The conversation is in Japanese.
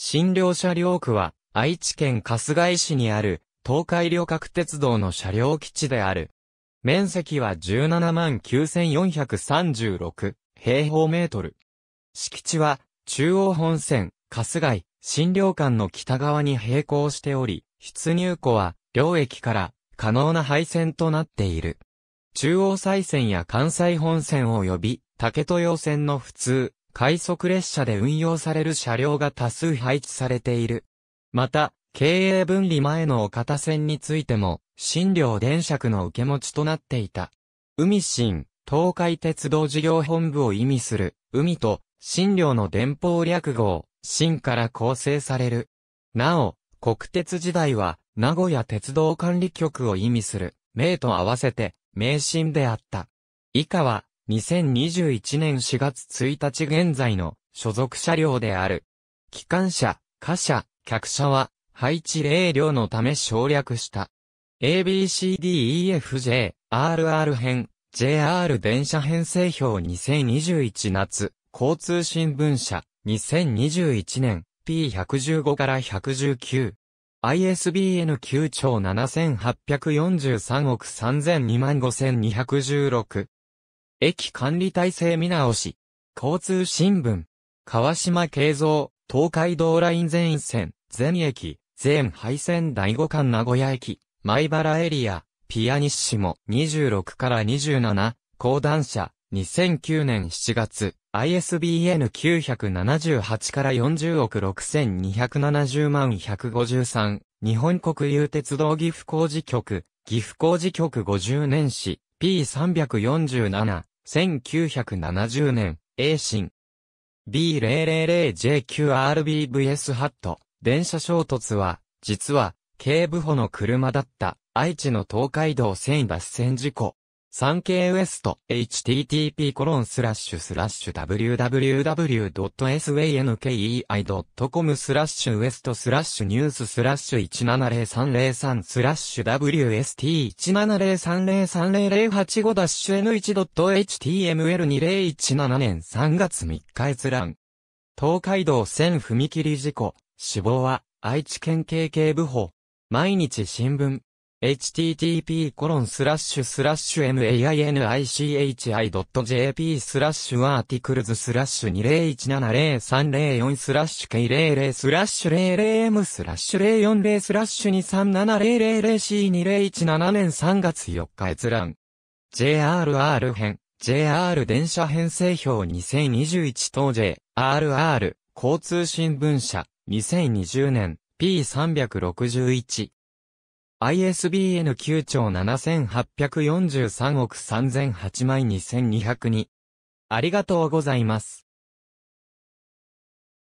新両車両区は、愛知県春日井市にある、東海旅客鉄道の車両基地である。面積は17万9436平方メートル。敷地は、中央本線、春日井、新領館の北側に並行しており、出入庫は、両駅から可能な配線となっている。中央西線や関西本線及び、竹豊線の普通、快速列車で運用される車両が多数配置されている。また、経営分離前の岡田線についても、新寮電車の受け持ちとなっていた。海新、東海鉄道事業本部を意味する、海と、新寮の電報略号、新から構成される。なお、国鉄時代は、名古屋鉄道管理局を意味する、名と合わせて、名神であった。以下は、2021年4月1日現在の所属車両である。機関車、貨車、客車は配置0両のため省略した。ABCDEFJ、RR 編、JR 電車編成表2021夏、交通新聞社、2021年、P115 から119。ISBN 9兆7843億3002万5216。駅管理体制見直し。交通新聞。川島慶三、東海道ライン全線、全駅、全廃線第5間名古屋駅、前原エリア、ピアニッシモ26から27、講段車、2009年7月、ISBN 978から40億6270万153、日本国有鉄道岐阜工事局、岐阜工事局50年史、P347、1970年、A 新。B000JQRBVS ハット、電車衝突は、実は、警部補の車だった、愛知の東海道線脱線事故。産経ウエスト http://www.sankei.com スラッシュウエストスラッシュニューススラッシュ1703003スラッシュ WST170303008 ダッシュ N1.html2017 年3月3日閲覧。東海道線踏切事故、死亡は愛知県警警部補。毎日新聞。http://mainichi.jp スラッシュアーティクルズスラッシュ20170304スラッシュ K00 スラッシュ 00M スラッシュ040スラッシュ 237000C2017 年3月4日閲覧 JRR 編 JR 電車編成表2021等 JRR 交通新聞社2020年 P361 ISBN 9兆7843億3008枚2202。ありがとうございます。